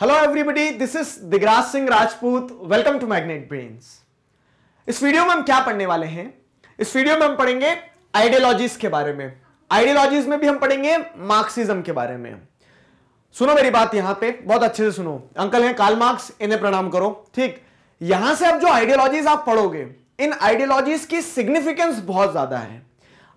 hello everybody this is Digraj Singh Rajput welcome to Magnet Brains इस वीडियो में हम क्या पढ़ने वाले हैं इस वीडियो में हम पढ़ेंगे आइडियोलॉजीज के बारे में आइडियोलॉजीज में भी हम पढ़ेंगे मार्क्सिज्म के बारे में सुनो मेरी बात यहां पे बहुत अच्छे से सुनो अंकल हैं काल मार्क्स इन्हें प्रणाम करो ठीक यहां से अब जो आइडियोलॉजीज आप पढ़ोगे इन आइडियोलॉजीज की सिग्निफिकेंस बहुत ज्यादा है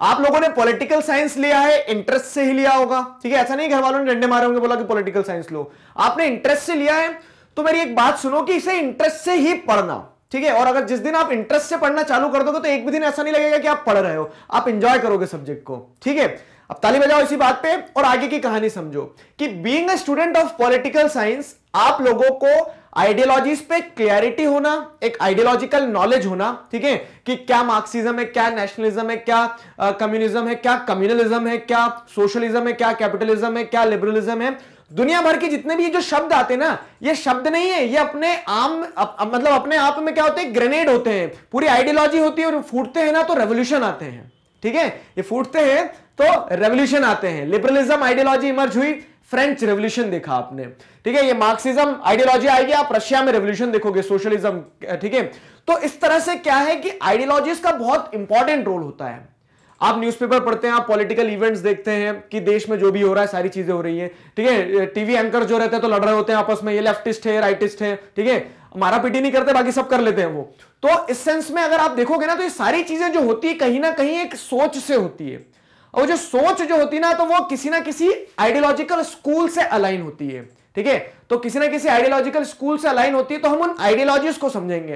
आप लोगों ने पॉलिटिकल साइंस लिया है इंटरेस्ट से ही लिया होगा ठीक है ऐसा नहीं घर वालों ने डंडे मारे होंगे बोला कि पॉलिटिकल साइंस लो आपने इंटरेस्ट से लिया है तो मेरी एक बात सुनो कि इसे इंटरेस्ट से ही पढ़ना ठीक है और अगर जिस दिन आप इंटरेस्ट से पढ़ना चालू कर दोगे तो एक भी दिन ऐसा नहीं लगेगा कि आप पढ़ रहे हो आप इंजॉय करोगे सब्जेक्ट को ठीक है अब ताली बजाओ इसी बात पे और आगे की कहानी समझो कि being a student of political science आप लोगों को आइडियोलॉजीज पे क्लियरिटी होना एक आइडियोलॉजिकल नॉलेज होना ठीक है कि क्या मार्क्सिज्म है क्या नेशनलिज्म है क्या कम्युनिज्म है क्या कम्युनलिज्म है क्या सोशलिज्म है क्या कैपिटलिज्म है क्या लिबरलिज्म है दुनिया भर के जितने भी ये जो शब्द आते हैं ना ये शब्द नहीं है ये अपने आम अप, मतलब अपने आप में क्या होते हैं ग्रेनेड होते हैं पूरी आइडियोलॉजी होती है और फूटते हैं ना तो रेवोल्यूशन आते हैं ठीक है ये फूटते हैं तो रेवोल्यूशन आते हैं लिबरलिज्म आइडियोलॉजी इमर्ज हुई फ्रेंच रेवल्यूशन देखा आपने ठीक है ये मार्क्सिज्म आइडियोलॉजी आएगी आप रशिया में रेवल्यूशन देखोगे सोशलिज्म ठीक है तो इस तरह से क्या है कि आइडियोलॉजीज का बहुत इंपॉर्टेंट रोल होता है आप न्यूज़पेपर पढ़ते हैं आप पॉलिटिकल इवेंट्स देखते हैं कि देश में जो भी हो रहा है सारी चीजें हो रही है ठीक है टीवी एंकर जो रहते हैं तो लड़ रहे होते हैं आपस में ये लेफ्टिस्ट है राइटिस्ट है ठीक है मारा पीटी नहीं करते बाकी सब कर लेते हैं वो तो इस सेंस में अगर आप देखोगे ना तो ये सारी चीजें जो होती है कहीं ना कहीं एक सोच से होती है और वो जो सोच जो होती ना तो वो किसी ना किसी आइडियोलॉजिकल स्कूल से अलाइन होती है ठीक है तो किसी ना किसी आइडियोलॉजिकल स्कूल से अलाइन होती है तो हम उन आइडियोलॉजीज को समझेंगे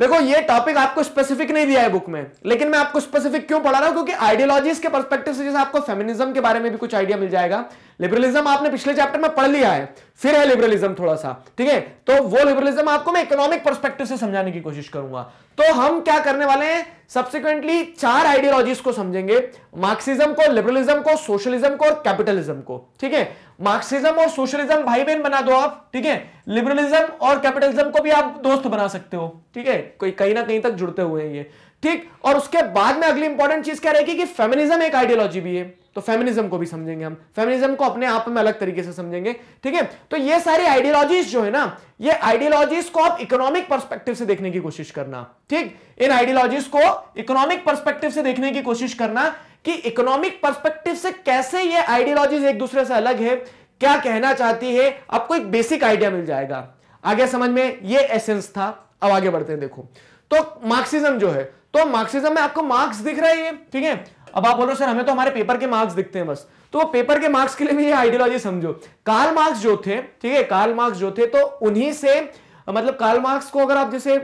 देखो ये टॉपिक आपको स्पेसिफिक नहीं दिया है बुक में लेकिन मैं आपको स्पेसिफिक क्यों पढ़ा रहा हूं क्योंकि आइडियोलॉजीज के परस्पेक्टिव से जैसे आपको फेमिनिज्म के बारे में भी कुछ आइडिया मिल जाएगा लिबरलिज्म आपने पिछले चैप्टर में पढ़ लिया है फिर है लिबरलिज्म थोड़ा सा ठीक है तो वो लिबरलिज्म आपको मैं इकोनॉमिक परस्पेक्टिव से समझाने की कोशिश करूंगा तो हम क्या करने वाले हैं सब्सिक्वेंटली चार आइडियोलॉजीज को समझेंगे मार्क्सिज्म को लिबरलिज्म को सोशलिज्म को और कैपिटलिज्म को ठीक है मार्क्सिज्म और सोशलिज्म भाई बहन बना दो आप ठीक है लिबरलिज्म और कैपिटलिज्म को भी आप दोस्त बना सकते हो ठीक है कोई कहीं ना कहीं तक जुड़ते हुए हैं ये ठीक और उसके बाद में अगली इंपॉर्टेंट चीज क्या रहेगी कि फेमिनिज्म एक आइडियोलॉजी भी है तो फेमिनिज्म को भी समझेंगे हम फेमिनिज्म को अपने आप में अलग तरीके से समझेंगे ठीक है तो ये सारी आइडियोलॉजीज जो है ना ये आइडियोलॉजीज को आप इकोनॉमिक परस्पेक्टिव से देखने की कोशिश करना ठीक इन आइडियोलॉजीज को इकोनॉमिक परस्पेक्टिव से देखने की कोशिश करना कि इकोनॉमिक परस्पेक्टिव से कैसे ये आइडियोलॉजीज एक दूसरे से अलग है क्या कहना चाहती है आपको एक बेसिक आइडिया मिल जाएगा आगे समझ में ये एसेंस था अब आगे बढ़ते हैं देखो तो मार्क्सिज्म जो है तो मार्क्सिज्म में आपको मार्क्स दिख रहा है ये ठीक है अब आप बोलो सर हमें तो हमारे पेपर के मार्क्स दिखते हैं बस तो पेपर के मार्क्स के लिए भी ये आइडियोलॉजी समझो कार्ल मार्क्स जो थे ठीक है कार्ल मार्क्स जो थे तो उन्हीं से मतलब कार्ल मार्क्स को अगर आप जैसे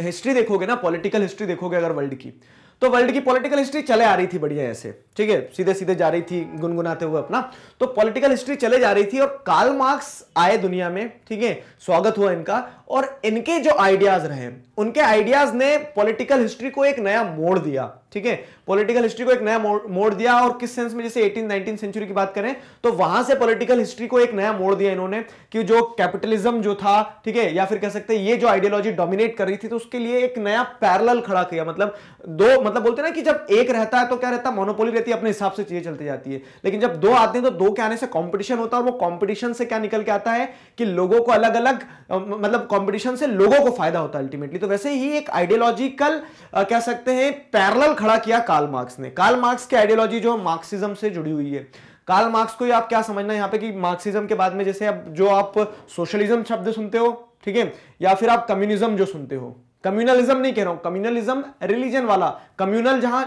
हिस्ट्री देखोगे ना पॉलिटिकल हिस्ट्री देखोगे अगर वर्ल्ड की तो वर्ल्ड की पॉलिटिकल हिस्ट्री चले आ रही थी बढ़िया ऐसे ठीक है सीधे सीधे जा रही थी गुनगुनाते हुए अपना तो पॉलिटिकल हिस्ट्री चले जा रही थी और कार्ल मार्क्स आए दुनिया में ठीक है स्वागत हुआ इनका और इनके जो आइडियाज रहे उनके आइडियाज ने पॉलिटिकल हिस्ट्री को एक नया मोड़ दिया ठीक है पॉलिटिकल हिस्ट्री को एक नया मोड़ दिया और किस सेंस में जैसे 18 19 सेंचुरी की बात करें तो वहां से पॉलिटिकल हिस्ट्री को एक नया मोड़ दिया इन्होंने कि जो कैपिटलिज्म जो था ठीक है या फिर कह सकते हैं ये जो आइडियोलॉजी डोमिनेट कर रही थी तो उसके लिए एक नया पैरल खड़ा किया मतलब दो मतलब बोलते ना कि जब एक रहता है तो क्या रहता मोनोपोली रहती है अपने हिसाब से चीजें चलती जाती है लेकिन जब दो आते हैं तो दो के आने से कॉम्पिटिशन होता है और वो कॉम्पिटिशन से क्या निकल के आता है कि लोगों को अलग अलग मतलब कंपटीशन से लोगों को फायदा होता है अल्टीमेटली तो वैसे ही एक आइडियोलॉजिकल कह सकते हैं पैरल खड़ा किया कार्ल मार्क्स ने कार्ल मार्क्स की आइडियोलॉजी जो मार्क्सिज्म से जुड़ी हुई है कार्ल मार्क्स को आप क्या समझना है यहाँ पे कि मार्क्सिज्म के बाद में जैसे अब जो आप सोशलिज्म शब्द सुनते हो ठीक है या फिर आप कम्युनिज्म जो सुनते हो कम्युनलिज्म नहीं कह रहा हूं कम्युनलिज्म रिलीजन वाला कम्युनल जहां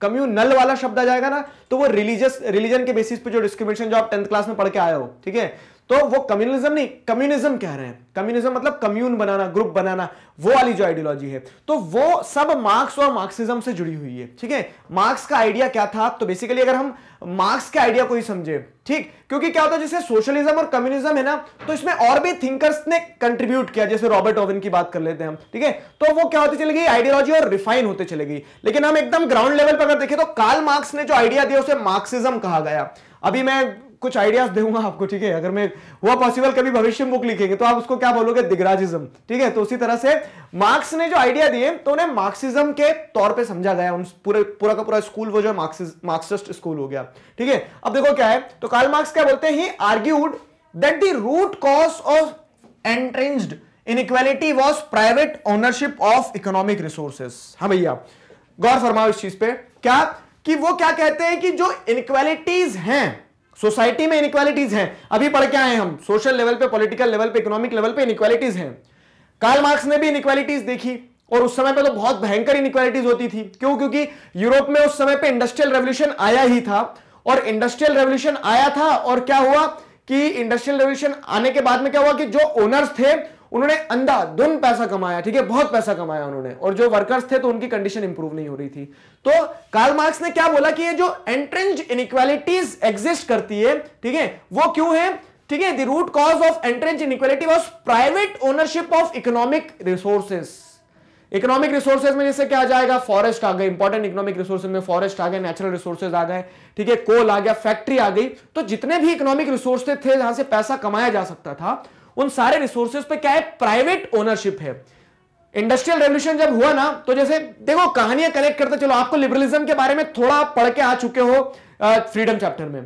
कम्युनल वाला शब्द आ जाएगा ना तो वो रिलीजियस रिलीजन के बेसिस पे जो डिस्क्रिमिनेशन जो आप टेंथ क्लास में पढ़ के आए हो ठीक है तो वो कम्युनिज्म नहीं कम्युनिज्म कह रहे हैं कम्युनिज्म मतलब कम्यून बनाना ग्रुप बनाना वो वाली जो आइडियोलॉजी है तो वो सब मार्क्स और मार्क्सिज्म से जुड़ी हुई है ठीक है मार्क्स का आइडिया क्या था तो बेसिकली अगर हम मार्क्स के आइडिया को ही समझे ठीक क्योंकि क्या होता है जैसे सोशलिज्म और कम्युनिज्म है ना तो इसमें और भी थिंकर्स ने कंट्रीब्यूट किया जैसे रॉबर्ट ओवन की बात कर लेते हैं हम ठीक है तो वो क्या होती चले गई आइडियोलॉजी और रिफाइन होते चले गई लेकिन हम एकदम ग्राउंड लेवल पर अगर देखें तो कार्ल मार्क्स ने जो आइडिया दिया उसे मार्क्सिज्म कहा गया अभी मैं कुछ आइडियाज दूंगा आपको ठीक है अगर मैं हुआ पॉसिबल कभी भविष्य बुक लिखेंगे तो आप उसको क्या बोलोगे दिग्राजिज्म ठीक है तो उसी तरह से मार्क्स ने जो आइडिया दिए तो उन्हें मार्क्सिज्म के तौर पे समझा गया उन पूरे पूरा का पूरा स्कूल वो जो मार्क्सिस्ट स्कूल हो गया ठीक है अब देखो क्या है तो कार्ल मार्क्स क्या बोलते हैं he argued that the root cause of entrenched inequality was private ownership of economic resources हाँ भैया गौर फरमाओ इस चीज पे क्या कि वो क्या कहते हैं कि जो इनक्वालिटीज हैं सोसाइटी में इनक्वालिटीज हैं अभी पढ़ के आए हम सोशल लेवल पे पॉलिटिकल लेवल पे इकोनॉमिक लेवल पे इनक्वालिटीज हैं कार्ल मार्क्स ने भी इनक्वालिटीज देखी और उस समय पे तो बहुत भयंकर इनक्वालिटीज होती थी क्यों क्योंकि यूरोप में उस समय पे इंडस्ट्रियल रेवल्यूशन आया ही था और इंडस्ट्रियल रेवल्यूशन आया था और क्या हुआ कि इंडस्ट्रियल रेवल्यूशन आने के बाद में क्या हुआ कि जो ओनर्स थे उन्होंने अंधा दुन पैसा कमाया ठीक है बहुत पैसा कमाया उन्होंने और जो वर्कर्स थे तो उनकी कंडीशन इंप्रूव नहीं हो रही थी तो कार्ल मार्क्स ने क्या बोला कि ये जो एंट्रेंज इनक्वालिटीज एग्जिस्ट करती है ठीक है वो क्यों है ठीक है the root cause of entrenched inequality was private ownership of economic resources economic resources में जैसे क्या आ जाएगा फॉरेस्ट आ गए इंपॉर्टेंट इकोनॉमिक रिसोर्सेज में फॉरेस्ट आ गए नेचुरल रिसोर्सेज आ गए ठीक है कोल आ गया फैक्ट्री आ गई तो जितने भी इकोनॉमिक रिसोर्स थे जहां से पैसा कमाया जा सकता था उन सारे रिसोर्सेस पे क्या है प्राइवेट ओनरशिप है इंडस्ट्रियल रेवल्यूशन जब हुआ ना तो जैसे देखो कहानियां कनेक्ट करते चलो आपको लिबरलिज्म के बारे में थोड़ा पढ़ के आ चुके हो फ्रीडम चैप्टर में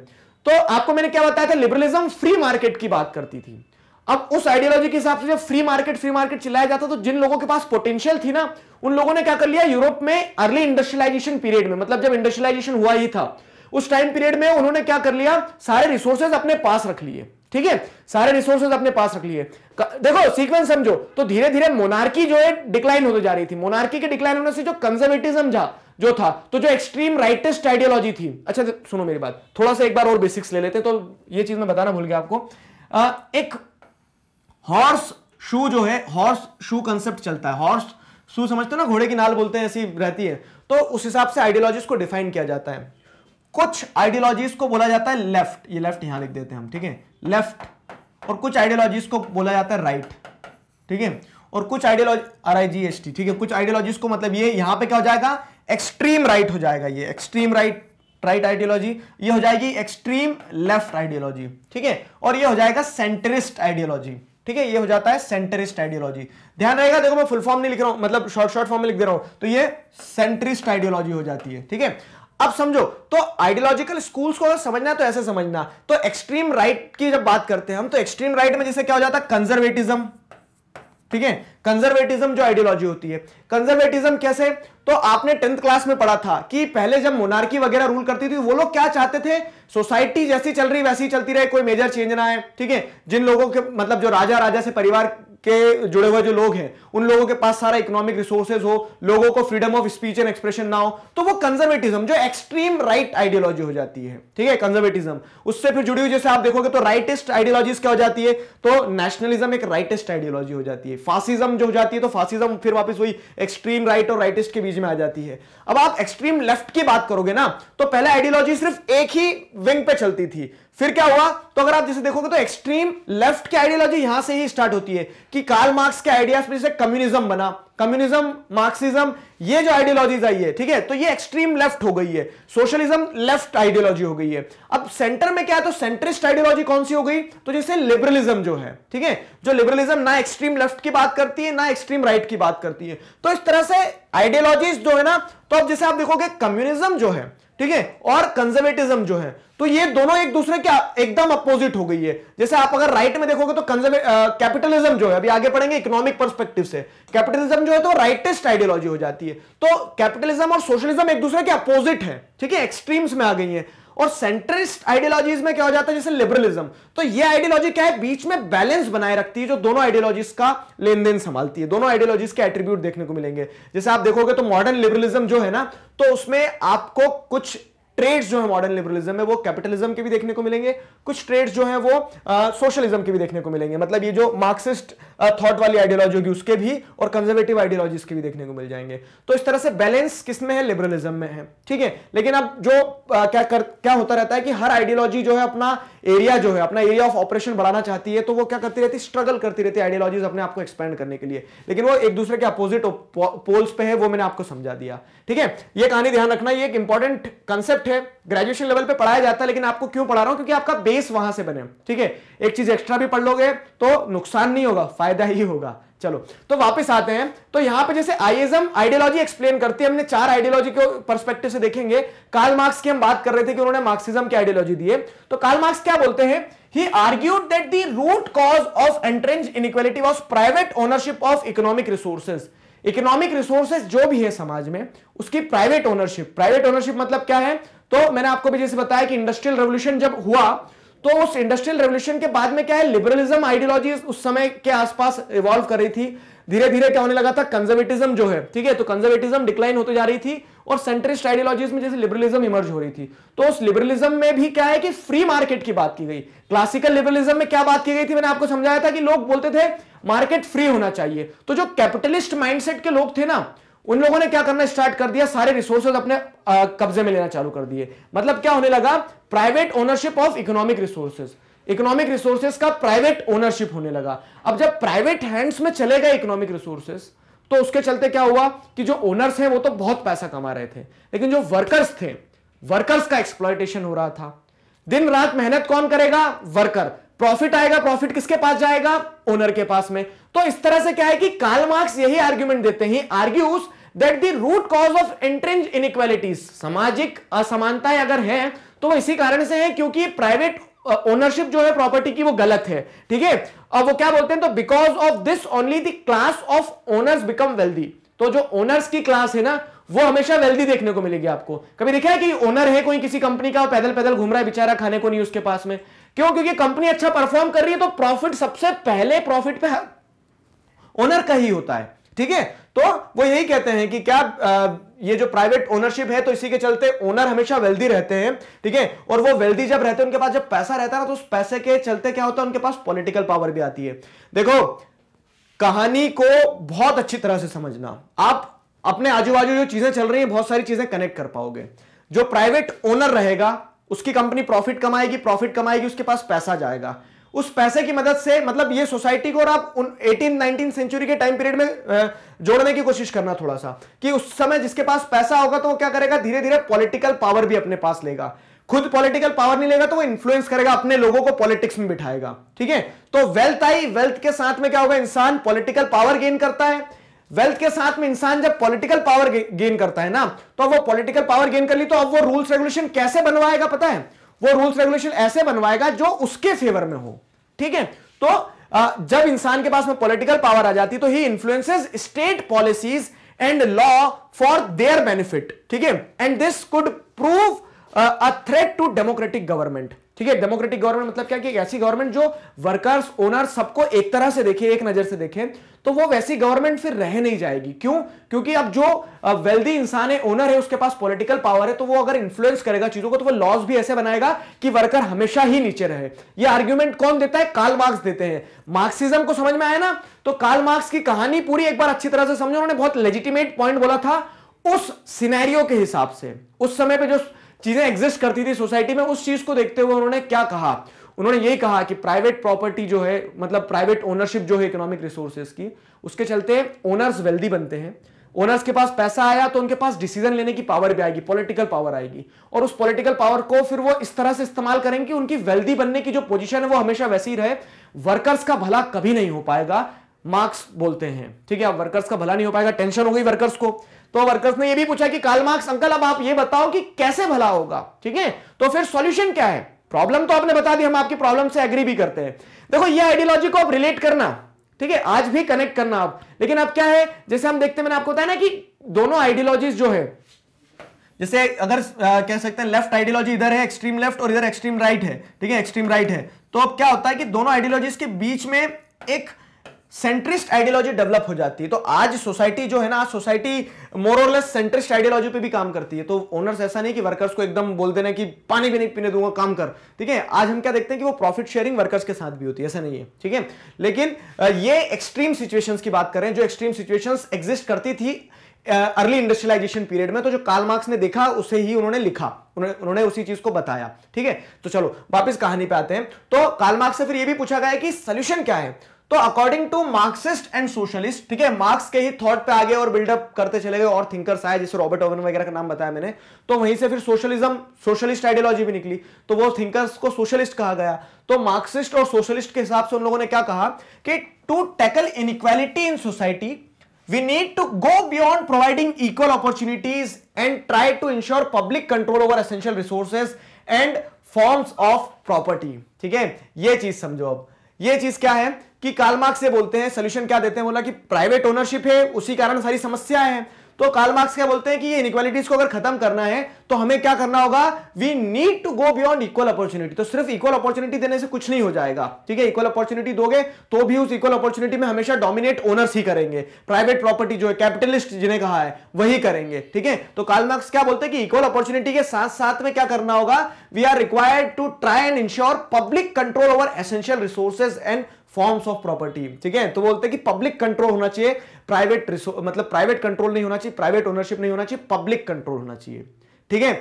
तो आपको मैंने क्या बताया था लिबरलिज्म फ्री मार्केट की बात करती थी अब उस आइडियोलॉजी के हिसाब से जब फ्री मार्केट फ्री मार्केट चलाया जाता तो जिन लोगों के पास पोटेंशियल थी ना उन लोगों ने क्या कर लिया यूरोप में अर्ली इंडस्ट्रियलाइजेशन पीरियड में मतलब जब इंडस्ट्रियलाइजेशन हुआ ही था उस टाइम पीरियड में उन्होंने क्या कर लिया सारे रिसोर्सेज अपने पास रख लिए ठीक है सारे रिसोर्सेज अपने पास रख लिए देखो सीक्वेंस समझो तो धीरे धीरे मोनार्की जो है डिक्लाइन होते जा रही थी मोनार्की के डिक्लाइन होने से जो कंजर्वेटिज्म था जो था तो जो एक्सट्रीम राइटेस्ट आइडियोलॉजी थी अच्छा सुनो मेरी बात थोड़ा सा एक बार और बेसिक्स ले लेते तो ये चीज मैं बताना भूल गया आपको आ, एक हॉर्स शू जो है हॉर्स शू कंसेप्ट चलता है हॉर्स शू समझते हो ना घोड़े की नाल बोलते हैं ऐसी रहती है तो उस हिसाब से आइडियोलॉजी को डिफाइन किया जाता है कुछ आइडियोलॉजीज को बोला जाता है लेफ्ट ये लेफ्ट यहां लिख देते हैं हम ठीक है लेफ्ट और कुछ आइडियोलॉजीज को बोला जाता है राइट ठीक है और कुछ ideology R I G S T ठीक है कुछ आइडियोलॉजीज को मतलब ये यहां पे क्या हो जाएगा एक्सट्रीम राइट हो जाएगा ये एक्सट्रीम राइट राइट आइडियोलॉजी ये हो जाएगी एक्सट्रीम लेफ्ट आइडियोलॉजी ठीक है और ये हो जाएगा सेंटरिस्ट आइडियोलॉजी ठीक है ये हो जाता है सेंटरिस्ट आइडियोलॉजी ध्यान रहेगा देखो मैं फुल फॉर्म नहीं लिख रहा हूं मतलब शॉर्ट शॉर्ट फॉर्म में लिख दे रहा हूं तो ये सेंटरिस्ट आइडियोलॉजी हो जाती है ठीक है अब समझो तो आइडियोलॉजिकल स्कूल्स को अगर समझना है तो ऐसे समझना तो एक्सट्रीम राइट right की जब बात करते हैं हम तो एक्सट्रीम राइट right में जैसे क्या हो जाता है कंजर्वेटिज्म ठीक है कंजर्वेटिज्म जो आइडियोलॉजी होती है कंजर्वेटिज्म कैसे तो आपने टेंथ क्लास में पढ़ा था कि पहले जब मोनार्की वगैरह रूल करती थी वो लोग क्या चाहते थे सोसाइटी जैसी चल रही वैसी चलती रहे कोई मेजर चेंज ना है ठीक है जिन लोगों के मतलब जो राजा राजा से परिवार के जुड़े हुए जो लोग हैं उन लोगों के पास सारा इकोनॉमिक रिसोर्सेज हो लोगों को freedom of speech and expression ना हो तो वो कंजर्वेटिज्म जो एक्सट्रीम राइट आइडियोलॉजी हो जाती है ठीक है कंजर्वेटिज्म उससे फिर जुड़ी हुई जैसे आप देखोगे तो राइटेस्ट आइडियोलॉजीज क्या हो जाती है तो नेशनलिज्म एक राइटेस्ट आइडियोलॉजी हो जाती है फासिज्म जो हो जाती है तो फासिज्म फिर वापस वही एक्सट्रीम राइट और राइटेस्ट के बीच में आ जाती है अब आप एक्सट्रीम लेफ्ट की बात करोगे ना तो पहले आइडियोलॉजी सिर्फ एक ही विंग पे चलती थी फिर क्या हुआ तो अगर आप जैसे देखोगे तो एक्सट्रीम लेफ्ट की आइडियोलॉजी यहां से ही स्टार्ट होती है कि कार्ल मार्क्स के आइडियाज में कम्युनिज्म बना कम्युनिज्म मार्क्सिज्म ये जो आइडियोलॉजीज आई है ठीक है तो ये एक्सट्रीम लेफ्ट हो गई है सोशलिज्म लेफ्ट आइडियोलॉजी हो गई है अब सेंटर में क्या है तो सेंट्रिस्ट आइडियोलॉजी कौन सी हो गई तो जैसे लिबरलिज्म जो है ठीक है जो लिबरलिज्म ना एक्सट्रीम लेफ्ट की बात करती है ना एक्सट्रीम राइट की बात करती है तो इस तरह से आइडियोलॉजीज जो है ना तो अब जैसे आप देखोगे कम्युनिज्म जो है ठीक है और कंजर्वेटिज्म जो है तो ये दोनों एक दूसरे के एकदम अपोजिट हो गई है जैसे आप अगर राइट में देखोगे तो कैपिटलिज्म जो है अभी आगे पढ़ेंगे इकोनॉमिक पर्सपेक्टिव से कैपिटलिज्म जो है तो राइटेस्ट आइडियोलॉजी हो जाती है तो कैपिटलिज्म और सोशलिज्म एक दूसरे के अपोजिट है ठीक है एक्सट्रीम्स में आ गई है और सेंट्रिस्ट आइडियोलॉजीज में क्या हो जाता है जैसे लिबरलिज्म तो ये आइडियोलॉजी क्या है बीच में बैलेंस बनाए रखती है जो दोनों आइडियोलॉजीज का लेन देन संभालती है दोनों आइडियोलॉजीज के एट्रीब्यूट देखने को मिलेंगे जैसे आप देखोगे तो मॉडर्न लिबरलिज्म जो है ना तो उसमें आपको कुछ ट्रेड्स जो है मॉडर्न लिबरलिज्म में वो कैपिटलिज्म के भी देखने को मिलेंगे कुछ ट्रेड्स जो है वो सोशलिज्म के भी देखने को मिलेंगे मतलब ये जो मार्क्सिस्ट थॉट वाली आइडियोलॉजी होगी उसके भी और कंजर्वेटिव आइडियोलॉजीज के भी देखने को मिल जाएंगे तो इस तरह से बैलेंस किसमें है लिबरलिज्म में है ठीक है लेकिन अब जो आ, क्या कर क्या होता रहता है कि हर आइडियोलॉजी जो है अपना एरिया जो है अपना एरिया ऑफ ऑपरेशन बढ़ाना चाहती है तो वो क्या करती रहती है स्ट्रगल करती रहती है आइडियोलॉजीज अपने आपको एक्सपेंड करने के लिए लेकिन वो एक दूसरे के अपोजिट पोल्स पे है वो मैंने आपको समझा दिया ठीक है ये कहानी ध्यान रखना ये एक इंपॉर्टेंट कंसेप्ट सब्जेक्ट है ग्रेजुएशन लेवल पे पढ़ाया जाता है लेकिन आपको क्यों पढ़ा रहा हूं क्योंकि आपका बेस वहां से बने ठीक है एक चीज एक्स्ट्रा भी पढ़ लोगे तो नुकसान नहीं होगा फायदा ही होगा चलो तो वापस आते हैं तो यहां पे जैसे आईएसएम आइडियोलॉजी एक्सप्लेन करते हैं हमने चार आइडियोलॉजी के परस्पेक्टिव से देखेंगे कार्ल मार्क्स की हम बात कर रहे थे कि उन्होंने मार्क्सिज्म की आइडियोलॉजी दी है तो कार्ल मार्क्स क्या बोलते हैं he argued that the root cause of entrenched inequality was private ownership of economic resources economic resources जो भी है समाज में उसकी प्राइवेट ओनरशिप प्राइवेट ओनरशिप मतलब क्या है तो मैंने आपको भी जैसे बताया कि इंडस्ट्रियल रेवोल्यूशन जब हुआ तो उस इंडस्ट्रियल रेवोल्यूशन के बाद में क्या है लिबरलिज्म आइडियोलॉजी उस समय के आसपास इवॉल्व कर रही थी धीरे धीरे क्या होने लगा था कंजर्वेटिज्म जो है ठीक है तो कंजर्वेटिज्म डिक्लाइन होती जा रही थी और सेंट्रिस्ट आइडियोलॉजीज में जैसे लिबरलिज्म इमर्ज हो रही थी तो उस लिबरलिज्म में भी क्या है कि फ्री मार्केट की बात की गई क्लासिकल लिबरलिज्म में क्या बात की गई थी मैंने आपको समझाया था कि लोग बोलते थे मार्केट फ्री होना चाहिए तो जो कैपिटलिस्ट माइंडसेट के लोग थे ना उन लोगों ने क्या करना स्टार्ट कर दिया सारे रिसोर्सेज अपने कब्जे में लेना चालू कर दिए मतलब क्या होने लगा private ownership of economic resources economic resources का प्राइवेट ओनरशिप होने लगा अब जब प्राइवेट हैंड्स में चले गए इकोनॉमिक रिसोर्सेज तो उसके चलते क्या हुआ कि जो ओनर्स हैं वो तो बहुत पैसा कमा रहे थे लेकिन जो वर्कर्स थे वर्कर्स का एक्सप्लॉयटेशन हो रहा था दिन रात मेहनत कौन करेगा वर्कर प्रॉफिट आएगा प्रॉफिट किसके पास जाएगा ओनर के पास में तो इस तरह से क्या है कि काल मार्क्स यही आर्ग्यूमेंट देते हैं argues that the root cause of entrenched inequalities सामाजिक असमानताएं अगर है तो इसी कारण से है क्योंकि प्राइवेट ओनरशिप uh, जो है प्रॉपर्टी की वो गलत है ठीक है अब वो क्या बोलते हैं तो because of this only the class of owners become wealthy तो जो ओनर्स की क्लास है ना वो हमेशा वेल्दी देखने को मिलेगी आपको कभी देखा है कि ओनर है कोई किसी कंपनी का पैदल पैदल घूम रहा है बेचारा खाने को नहीं उसके पास में क्यों क्योंकि कंपनी अच्छा परफॉर्म कर रही है तो प्रॉफिट सबसे पहले प्रॉफिट पे ओनर का ही होता है ठीक है तो वो यही कहते हैं कि क्या ये जो प्राइवेट ओनरशिप है तो इसी के चलते ओनर हमेशा वेल्दी रहते हैं ठीक है और वो वेल्दी जब रहते हैं उनके पास जब पैसा रहता है ना तो उस पैसे के चलते क्या होता है उनके पास पॉलिटिकल पावर भी आती है देखो कहानी को बहुत अच्छी तरह से समझना आप अपने आजू बाजू जो चीजें चल रही है बहुत सारी चीजें कनेक्ट कर पाओगे जो प्राइवेट ओनर रहेगा उसकी कंपनी प्रॉफिट कमाएगी प्रॉफिट कमाएगी उसके पास पैसा जाएगा उस पैसे की मदद से मतलब ये सोसाइटी को और आप उन 18 19 सेंचुरी के टाइम पीरियड में जोड़ने की कोशिश करना थोड़ा सा कि उस समय जिसके पास पैसा होगा तो वो क्या करेगा धीरे धीरे पॉलिटिकल पावर भी अपने पास लेगा खुद पॉलिटिकल पावर नहीं लेगा तो वो इन्फ्लुएंस करेगा अपने लोगों को पॉलिटिक्स में बिठाएगा ठीक है तो वेल्थ आई वेल्थ के साथ में क्या होगा इंसान पॉलिटिकल पावर गेन करता है वेल्थ के साथ में इंसान जब पॉलिटिकल पावर गेन करता है ना तो वो पॉलिटिकल पावर गेन कर ली तो अब वो रूल्स रेगुलेशन कैसे बनवाएगा पता है वो रूल्स रेगुलेशन ऐसे बनवाएगा जो उसके फेवर में हो ठीक है तो जब इंसान के पास में पॉलिटिकल पावर आ जाती तो he influences state policies and law for their benefit ठीक है and this could prove a threat to democratic government ठीक है डेमोक्रेटिक गवर्नमेंट मतलब क्या कि ऐसी गवर्नमेंट जो वर्कर्स ओनर सबको एक तरह से देखे एक नजर से देखे तो वो वैसी गवर्नमेंट फिर रह नहीं जाएगी क्यों क्योंकि अब जो वेल्दी इंसान है ओनर है उसके पास पॉलिटिकल पावर है तो वो अगर इन्फ्लुएंस करेगा चीजों को तो वो लॉज भी ऐसे बनाएगा कि वर्कर हमेशा ही नीचे रहे ये आर्ग्यूमेंट कौन देता है काल मार्क्स देते हैं मार्क्सिज्म को समझ में आया ना तो काल मार्क्स की कहानी पूरी एक बार अच्छी तरह से समझो उन्होंने बहुत लेजिटिमेट पॉइंट बोला था उस सिनेरियो के हिसाब से उस समय पे जो चीजें एग्जिस्ट करती थी सोसाइटी में उस चीज को देखते हुए उन्होंने क्या कहा उन्होंने यही कहा कि प्राइवेट प्रॉपर्टी जो है मतलब प्राइवेट ओनरशिप जो है इकोनॉमिक रिसोर्सेज की उसके चलते ओनर्स वेल्दी बनते हैं ओनर्स के पास पैसा आया तो उनके पास डिसीजन लेने की पावर भी आएगी पॉलिटिकल पावर आएगी और उस पॉलिटिकल पावर को फिर वो इस तरह से इस्तेमाल करेंगे कि उनकी वेल्दी बनने की जो पोजीशन है वो हमेशा वैसी रहे वर्कर्स का भला कभी नहीं हो पाएगा मार्क्स बोलते हैं ठीक है अब वर्कर्स का भला नहीं हो पाएगा टेंशन हो गई वर्कर्स को तो वर्कर्स ने ये भी पूछा कि काल मार्क्स अंकल अब आप ये बताओ कि कैसे भला होगा ठीक है तो फिर सॉल्यूशन क्या है प्रॉब्लम तो आपने बता दी हम आपकी प्रॉब्लम से एग्री भी करते हैं देखो ये आइडियोलॉजी को आप रिलेट करना ठीक है आज भी कनेक्ट करना आप लेकिन अब क्या है जैसे हम देखते मैंने आपको बताया ना कि दोनों आइडियोलॉजी जो है जैसे अगर आ, कह सकते हैं लेफ्ट आइडियोलॉजी इधर है एक्सट्रीम लेफ्ट और इधर एक्सट्रीम राइट है ठीक है एक्सट्रीम राइट है तो अब क्या होता है कि दोनों आइडियोलॉजीज के बीच में एक सेंट्रिस्ट आइडियोलॉजी डेवलप हो जाती है तो आज सोसाइटी जो है ना आज सोसाइटी मोरलेस सेंट्रिस्ट आइडियोलॉजी पे भी काम करती है तो ओनर्स ऐसा नहीं कि वर्कर्स को एकदम बोल देना कि पानी भी नहीं पीने दूंगा काम कर ठीक है आज हम क्या देखते हैं कि वो प्रॉफिट शेयरिंग वर्कर्स के साथ भी होती है ऐसा नहीं है ठीक है लेकिन ये एक्सट्रीम सिचुएशन की बात करें जो एक्सट्रीम सिचुएशन एग्जिस्ट करती थी अर्ली इंडस्ट्रियलाइजेशन पीरियड में तो जो काल मार्क्स ने देखा उसे ही उन्होंने लिखा उन्होंने उसी चीज को बताया ठीक है तो चलो वापस कहानी पे आते हैं तो काल मार्क्स से फिर ये भी पूछा गया कि सोल्यूशन क्या है तो according to Marxist and socialist ठीक है मार्क्स के ही थॉट पे आगे और बिल्डअप करते चले गए और थिंकर्स आए जैसे रॉबर्ट ओवन वगैरह का नाम बताया मैंने तो वहीं से फिर सोशलिज्म सोशलिस्ट आइडियोलॉजी भी निकली तो वो थिंकर्स को सोशलिस्ट कहा गया तो मार्क्सिस्ट और सोशलिस्ट के हिसाब से उन लोगों ने क्या कहा कि to tackle inequality in society we need to go beyond providing equal opportunities and try to ensure public control over essential resources and forms of property ठीक है ये चीज समझो अब ये चीज क्या है कि कालमार्क से बोलते हैं सोल्यूशन क्या देते हैं बोला कि प्राइवेट ओनरशिप है उसी कारण सारी समस्या है तो कार्ल मार्क्स क्या बोलते हैं कि ये इनक्वालिटीज को अगर खत्म करना है तो हमें क्या करना होगा we need to go beyond equal opportunity तो सिर्फ इक्वल अपॉर्चुनिटी देने से कुछ नहीं हो जाएगा ठीक है इक्वल अपॉर्चुनिटी दोगे तो भी उस इक्वल अपॉर्चुनिटी में हमेशा डोमिनेट ओनर्स ही करेंगे प्राइवेट प्रॉपर्टी जो है कैपिटलिस्ट जिन्हें कहा है वही करेंगे ठीक है तो कार्ल मार्क्स क्या बोलते हैं कि इक्वल अपॉर्चुनिटी के साथ साथ में क्या करना होगा we are required to try and ensure public control over essential resources and forms of property ठीक है तो बोलते हैं कि पब्लिक कंट्रोल होना चाहिए प्राइवेट मतलब प्राइवेट कंट्रोल नहीं होना चाहिए प्राइवेट ओनरशिप नहीं होना चाहिए पब्लिक कंट्रोल होना चाहिए ठीक है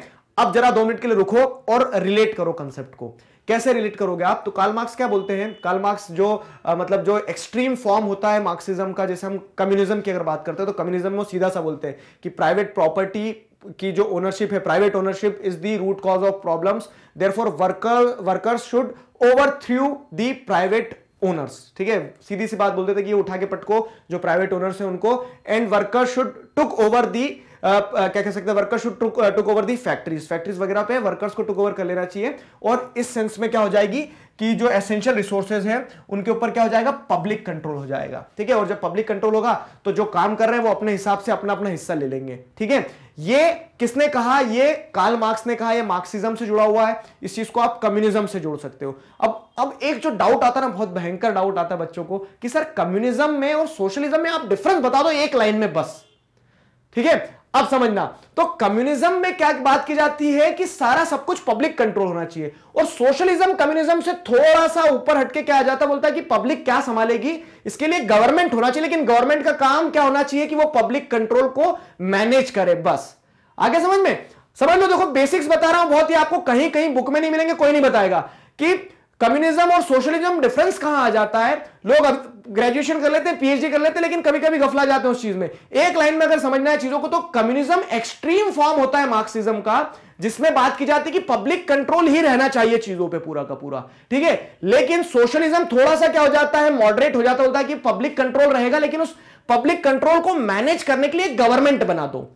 अब जरा दो मिनट के लिए रुको और रिलेट करो कंसेप्ट को कैसे रिलेट करोगे आप तो काल मार्क्स क्या बोलते हैं काल मार्क्स जो आ, मतलब जो एक्सट्रीम फॉर्म होता है मार्क्सिज्म का जैसे हम कम्युनिज्म की अगर बात करते हैं तो कम्युनिज्म में सीधा सा बोलते हैं कि प्राइवेट प्रॉपर्टी की जो ओनरशिप है private ownership is the root cause of problems therefore worker workers should overthrow the private owners ठीक है सीधी सी बात बोलते थे कि ये उठा के पटको जो प्राइवेट ओनर्स हैं उनको and worker should took over the क्या कह सकते हैं workers should took over the factories factories वगैरह पे वर्कर्स को टुक ओवर कर लेना चाहिए और इस सेंस में क्या हो जाएगी कि जो एसेंशियल रिसोर्सेज हैं उनके ऊपर क्या हो जाएगा पब्लिक कंट्रोल हो जाएगा ठीक है और जब पब्लिक कंट्रोल होगा तो जो काम कर रहे हैं वो अपने हिसाब से अपना अपना हिस्सा ले लेंगे ठीक है ये किसने कहा ये काल मार्क्स ने कहा ये मार्क्सिज्म से जुड़ा हुआ है इस चीज को आप कम्युनिज्म से जोड़ सकते हो अब अब एक जो डाउट आता है ना बहुत भयंकर डाउट आता है बच्चों को कि सर कम्युनिज्म में और सोशलिज्म में आप डिफरेंस बता दो एक लाइन में बस ठीक है अब समझना तो कम्युनिज्म में क्या बात की जाती है कि सारा सब कुछ पब्लिक कंट्रोल होना चाहिए और सोशलिज्म कम्युनिज्म से थोड़ा सा ऊपर हटके क्या आ जाता बोलता है कि पब्लिक क्या संभालेगी इसके लिए गवर्नमेंट होना चाहिए लेकिन गवर्नमेंट का काम क्या होना चाहिए कि वो पब्लिक कंट्रोल को मैनेज करे बस आगे समझ में समझ लो देखो बेसिक्स बता रहा हूं बहुत ही आपको कहीं कहीं बुक में नहीं मिलेंगे कोई नहीं बताएगा कि कम्युनिज्म और सोशलिज्म डिफरेंस कहां आ जाता है लोग ग्रेजुएशन कर लेते हैं पीएचडी कर लेते हैं लेकिन कभी कभी गफला जाते हैं उस चीज में एक लाइन में अगर समझना है चीजों को तो कम्युनिज्म एक्सट्रीम फॉर्म होता है मार्क्सिज्म का जिसमें बात की जाती है कि पब्लिक कंट्रोल ही रहना चाहिए चीजों पे पूरा का पूरा ठीक है लेकिन सोशलिज्म थोड़ा सा क्या हो जाता है मॉडरेट हो जाता होता है कि पब्लिक कंट्रोल रहेगा लेकिन उस पब्लिक कंट्रोल को मैनेज करने के लिए गवर्नमेंट बना दो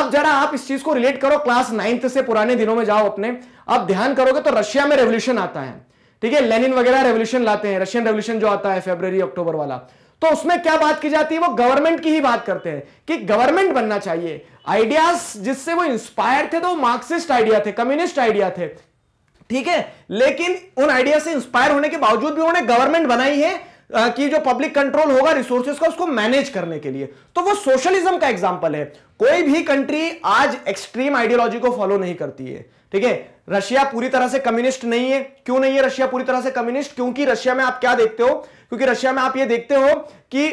अब जरा आप इस चीज को रिलेट करो क्लास नाइन्थ से पुराने दिनों में जाओ अपने अब ध्यान करोगे तो रशिया में रेवोल्यूशन आता है ठीक है लेनिन वगैरह रेवोल्यूशन लाते हैं रशियन रेवोल्यूशन जो आता है फेब्रवरी अक्टूबर वाला तो उसमें क्या बात की जाती है वो गवर्नमेंट की ही बात करते हैं कि गवर्नमेंट बनना चाहिए आइडियाज जिससे वो इंस्पायर थे तो मार्क्सिस्ट आइडिया थे कम्युनिस्ट आइडिया थे ठीक है लेकिन उन आइडिया से इंस्पायर होने के बावजूद भी उन्होंने गवर्नमेंट बनाई है की जो पब्लिक कंट्रोल होगा रिसोर्सेज का उसको मैनेज करने के लिए तो वो सोशलिज्म का एग्जाम्पल है कोई भी कंट्री आज एक्सट्रीम आइडियोलॉजी को फॉलो नहीं करती है ठीक है रशिया पूरी तरह से कम्युनिस्ट नहीं है क्यों नहीं है रशिया पूरी तरह से कम्युनिस्ट क्योंकि रशिया में आप क्या देखते हो क्योंकि रशिया में आप ये देखते हो कि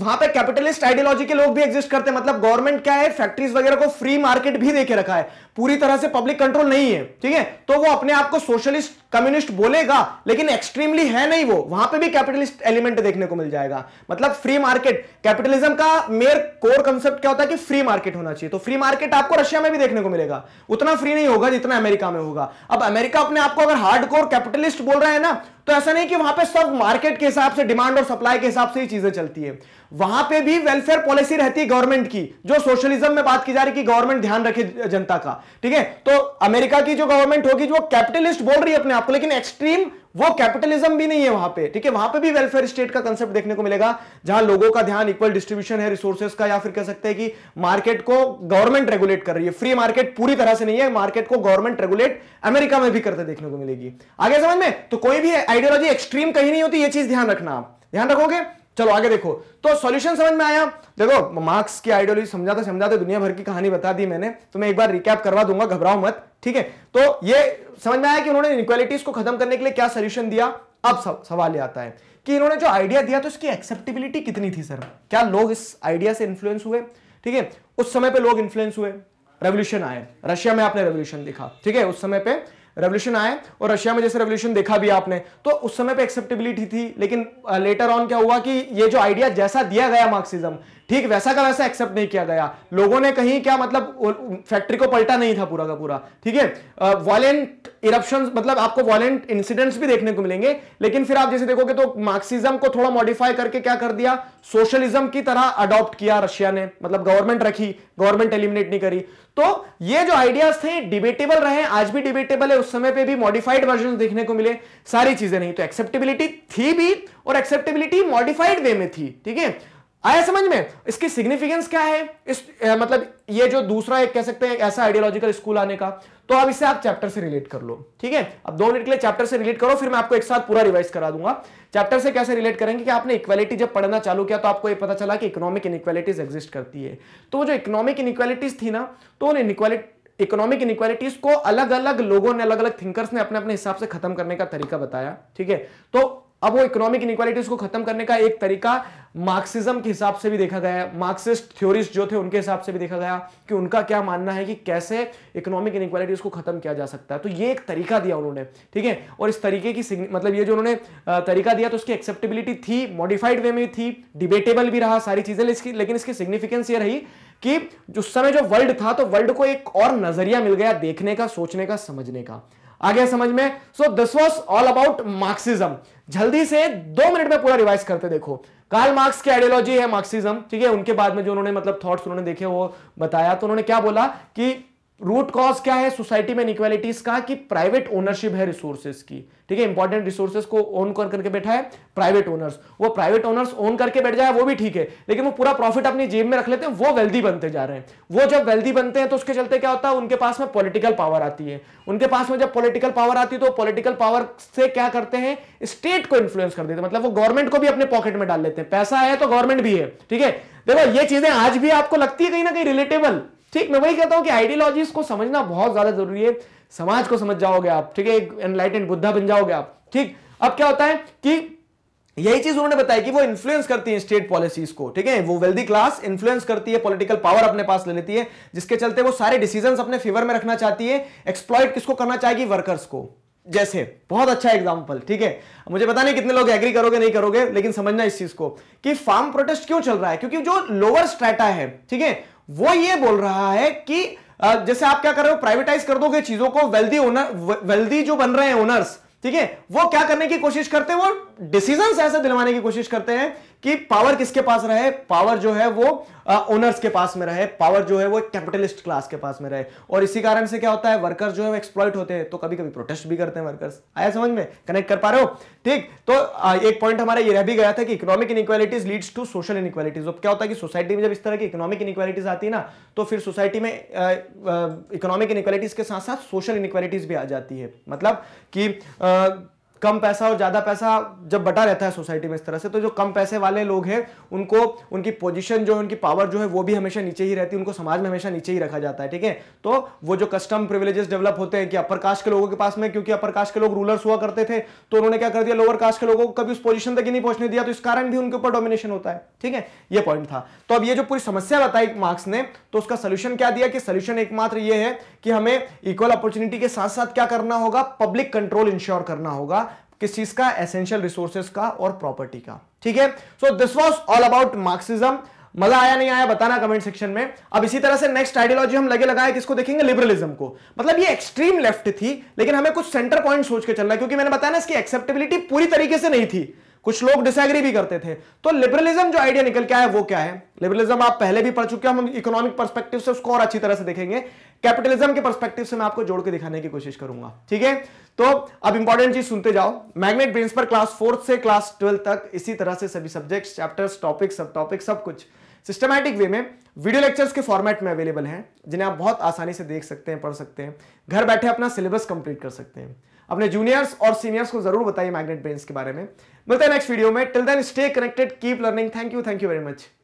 वहां पे कैपिटलिस्ट आइडियोलॉजी के लोग भी एग्जिस्ट करते हैं मतलब गवर्नमेंट क्या है फैक्ट्रीज वगैरह को फ्री मार्केट भी देके रखा है पूरी तरह से पब्लिक कंट्रोल नहीं है ठीक है तो वो अपने आप को सोशलिस्ट कम्युनिस्ट बोलेगा लेकिन एक्सट्रीमली है नहीं वो वहां पे भी कैपिटलिस्ट एलिमेंट देखने को मिल जाएगा मतलब फ्री मार्केट कैपिटलिज्म का मेयर कोर कंसेप्ट क्या होता है कि फ्री मार्केट होना चाहिए तो फ्री मार्केट आपको रशिया में भी देखने को मिलेगा उतना फ्री नहीं होगा जितना अमेरिका में होगा अब अमेरिका अपने आपको अगर हार्ड कोर कैपिटलिस्ट बोल रहा है ना तो ऐसा नहीं कि वहां पर सब मार्केट के हिसाब से डिमांड और सप्लाई के हिसाब से ही चीजें चलती है वहां पे भी वेलफेयर पॉलिसी रहती है गवर्नमेंट की जो सोशलिज्म में बात की जा रही है कि गवर्नमेंट ध्यान रखे जनता का ठीक है तो अमेरिका की जो गवर्नमेंट होगी जो कैपिटलिस्ट बोल रही है अपने आप आपको लेकिन एक्सट्रीम वो कैपिटलिज्म भी नहीं है वहां पे ठीक है वहां पे भी वेलफेयर स्टेट का कंसेप्ट देखने को मिलेगा जहां लोगों का ध्यान इक्वल डिस्ट्रीब्यूशन है रिसोर्सेस का या फिर कह सकते हैं कि मार्केट को गवर्नमेंट रेगुलेट कर रही है फ्री मार्केट पूरी तरह से नहीं है मार्केट को गवर्नमेंट रेगुलेट अमेरिका में भी करते देखने को मिलेगी आगे समझ में तो कोई भी आइडियोलॉजी एक्सट्रीम कहीं नहीं होती ये चीज ध्यान रखना आप ध्यान रखोगे चलो आगे देखो तो सॉल्यूशन समझ में आया देखो मार्क्स की आइडियोलॉजी समझाते समझाते दुनिया भर की कहानी बता दी मैंने तो मैं एक बार रिकैप करवा दूंगा घबराओ मत ठीक है तो ये समझ में आया कि उन्होंने इनक्वालिटीज को खत्म करने के लिए क्या सोल्यूशन दिया अब सवाल यह आता है कि इन्होंने जो आइडिया दिया तो इसकी एक्सेप्टेबिलिटी कितनी थी सर क्या लोग इस आइडिया से इन्फ्लुएंस हुए ठीक है उस समय पे लोग इन्फ्लुएंस हुए रेवोल्यूशन आए रशिया में आपने रेवोल्यूशन देखा ठीक है उस समय पे रेवल्यूशन आए और रशिया में जैसे रेवल्यूशन देखा भी आपने तो उस समय पे एक्सेप्टेबिलिटी थी लेकिन लेटर ऑन क्या हुआ कि ये जो आइडिया जैसा दिया गया मार्क्सिज्म ठीक वैसा का वैसा एक्सेप्ट नहीं किया गया लोगों ने कहीं क्या मतलब फैक्ट्री को पलटा नहीं था पूरा का पूरा ठीक है वॉलेंट इरप्शन मतलब आपको वॉलेंट इंसिडेंट्स भी देखने को मिलेंगे लेकिन फिर आप जैसे देखोगे तो मार्क्सिज्म को थोड़ा मॉडिफाई करके क्या कर दिया सोशलिज्म की तरह अडॉप्ट किया रशिया ने मतलब गवर्नमेंट रखी गवर्नमेंट एलिमिनेट नहीं करी तो ये जो आइडियाज थे डिबेटेबल रहे आज भी डिबेटेबल है उस समय पे भी मॉडिफाइड वर्जन देखने को मिले सारी चीजें नहीं तो एक्सेप्टेबिलिटी थी भी और एक्सेप्टेबिलिटी मॉडिफाइड वे में थी ठीक है आया समझ में इसकी सिग्निफिकेंस क्या है इस ए, मतलब ये जो दूसरा एक कह सकते हैं ऐसा आइडियोलॉजिकल स्कूल आने का तो अब इसे आप चैप्टर से रिलेट कर लो ठीक है अब दो मिनट के लिए चैप्टर से रिलेट करो फिर मैं आपको एक साथ पूरा रिवाइज करा दूंगा चैप्टर से कैसे रिलेट करेंगे कि आपने इक्वालिटी जब पढ़ना चालू किया तो आपको ये पता चला कि इकोनॉमिक इनक्वालिटीज एग्जिस्ट करती है तो जो इकोनॉमिक इनक्वालिटीज थी ना तो उन इनक्वालिटी इकोनॉमिक इनक्वालिटीज को अलग अलग लोगों ने अलग अलग थिंकर्स ने अपने अपने हिसाब से खत्म करने का तरीका बताया ठीक है तो अब वो इकोनॉमिक इनक्वालिटीज को खत्म करने का एक तरीका मार्क्सिज्म के हिसाब से भी देखा गया मार्क्सिस्ट थ्योरिस्ट जो थे उनके हिसाब से भी देखा गया कि उनका क्या मानना है कि कैसे इकोनॉमिक इनक्वालिटीज को खत्म किया जा सकता है तो ये एक तरीका दिया उन्होंने ठीक है और इस तरीके की मतलब ये जो उन्होंने तरीका दिया तो उसकी एक्सेप्टेबिलिटी थी मॉडिफाइड वे में थी डिबेटेबल भी रहा सारी चीजें लेकिन इसकी सिग्निफिकेंस ये रही कि उस समय जो वर्ल्ड था तो वर्ल्ड को एक और नजरिया मिल गया देखने का सोचने का समझने का आ गया समझ में so this was all about Marxism जल्दी से दो मिनट में पूरा रिवाइज करते देखो कार्ल मार्क्स की आइडियोलॉजी है मार्क्सिज्म ठीक है उनके बाद में जो उन्होंने मतलब थॉट्स उन्होंने देखे वो बताया तो उन्होंने क्या बोला कि रूट कॉज क्या है सोसाइटी में इनक्वालिटीज का कि प्राइवेट ओनरशिप है रिसोर्सेज की ठीक है इंपॉर्टेंट रिसोर्सेज को ओन कर करके बैठा है प्राइवेट ओनर्स वो प्राइवेट ओनर्स ओन करके बैठ जाए वो भी ठीक है लेकिन वो पूरा प्रॉफिट अपनी जेब में रख लेते हैं वो वेल्दी बनते जा रहे हैं वो जब वेल्दी बनते हैं तो उसके चलते क्या होता है उनके पास में पॉलिटिकल पावर आती है उनके पास में जब पॉलिटिकल पावर आती है तो पॉलिटिकल पावर से क्या करते हैं स्टेट को इन्फ्लुएंस कर देते हैं मतलब वो गवर्नमेंट को भी अपने पॉकेट में डाल लेते हैं पैसा है तो गवर्नमेंट भी है ठीक है देखो ये चीजें आज भी आपको लगती है कहीं ना कहीं रिलेटेबल ठीक मैं वही कहता हूं कि आइडियोलॉजी को समझना बहुत ज्यादा जरूरी है समाज को समझ जाओगे आप ठीक है एक एनलाइटेड बुद्धा बन जाओगे आप ठीक अब क्या होता है कि यही चीज उन्होंने बताया कि वो इन्फ्लुएंस करती है स्टेट पॉलिसीज को ठीक है वो वेल्दी क्लास इन्फ्लुएंस करती है पॉलिटिकल पावर अपने पास ले लेती है जिसके चलते वो सारे डिसीजन अपने फेवर में रखना चाहती है एक्सप्लॉयट किसको करना चाहेगी वर्कर्स को जैसे बहुत अच्छा एग्जाम्पल ठीक है मुझे पता नहीं कितने लोग एग्री करोगे नहीं करोगे लेकिन समझना इस चीज को कि फार्म प्रोटेस्ट क्यों चल रहा है क्योंकि जो लोअर स्ट्रेटा है ठीक है वो ये बोल रहा है कि जैसे आप क्या कर रहे हो प्राइवेटाइज कर दोगे चीजों को वेल्दी ओनर वेल्दी जो बन रहे हैं ओनर्स ठीक है वो क्या करने की कोशिश करते हैं वो डिसीजन ऐसे दिलवाने की कोशिश करते हैं कि पावर किसके पास रहे पावर जो है वो ओनर्स के पास में रहे पावर जो है वो कैपिटलिस्ट क्लास के पास में रहे और इसी कारण से क्या होता है वर्कर्स जो है वो एक्सप्लॉइट होते हैं तो कभी कभी प्रोटेस्ट भी करते हैं वर्कर्स आया समझ में कनेक्ट कर पा रहे हो ठीक तो आ, एक पॉइंट हमारा ये रह भी गया था कि economic inequalities leads to social inequalities अब क्या होता है कि सोसाइटी में जब इस तरह की इकोनॉमिक इनक्वालिटीज आती है ना तो फिर सोसाइटी में इकोनॉमिक इनक्वालिटीज के साथ साथ सोशल इनक्वालिटीज भी आ जाती है मतलब कि कम पैसा और ज़्यादा पैसा जब बटा रहता है सोसाइटी में इस तरह से तो जो कम पैसे वाले लोग हैं उनको उनकी पोजीशन जो है उनकी पावर जो है वो भी हमेशा नीचे ही रहती है उनको समाज में हमेशा नीचे ही रखा जाता है ठीक है तो वो जो कस्टम प्रिविलेजेस डेवलप होते हैं कि अपर कास्ट के लोगों के पास में क्योंकि अपर कास्ट के लोग रूलर्स हुआ करते थे तो उन्होंने क्या कर दिया लोअर कास्ट के लोगों को कभी उस पोजिशन तक ही नहीं पहुंचने दिया तो इस कारण भी उनके ऊपर डोमिनेशन होता है ठीक है ये पॉइंट था तो अब ये जो पूरी समस्या बताई मार्क्स ने तो उसका सोल्यूशन क्या दिया कि सोल्यूशन एकमात्र ये है कि हमें इक्वल अपॉर्चुनिटी के साथ साथ क्या करना होगा पब्लिक कंट्रोल इंश्योर करना होगा किस चीज का एसेंशियल रिसोर्सेस का और प्रॉपर्टी का ठीक है so this was all about Marxism मजा आया नहीं आया बताना कमेंट सेक्शन में अब इसी तरह से नेक्स्ट आइडियोलॉजी हम लगे लगाए किसको देखेंगे लिबरलिज्म को मतलब ये एक्सट्रीम लेफ्ट थी लेकिन हमें कुछ सेंटर पॉइंट सोच के चलना क्योंकि मैंने बताया ना इसकी एक्सेप्टेबिलिटी पूरी तरीके से नहीं थी कुछ लोग डिसएग्री भी करते थे तो लिबरलिज्म जो आइडिया निकल के आया वो क्या है लिबरलिज्म आप पहले भी पढ़ चुके हैं हम इकोनॉमिक परस्पेक्टिव से उसको और अच्छी तरह से देखेंगे कैपिटलिज्म के परस्पेक्टिव से मैं आपको जोड़ के दिखाने की कोशिश करूंगा ठीक है तो अब इंपॉर्टेंट चीज सुनते जाओ मैग्नेट ब्रेन्स पर क्लास फोर्थ से क्लास ट्वेल्थ तक इसी तरह से सभी सब्जेक्ट चैप्टर्स टॉपिक सब टॉपिक सब कुछ सिस्टमैटिक वे में वीडियो लेक्चर्स के फॉर्मेट में अवेलेबल हैं जिन्हें आप बहुत आसानी से देख सकते हैं पढ़ सकते हैं घर बैठे अपना सिलेबस कंप्लीट कर सकते हैं अपने जूनियर्स और सीनियर्स को जरूर बताइए मैग्नेट ब्रेन के बारे में मिलते हैं नेक्स्ट वीडियो में till then stay connected keep learning thank you thank you very much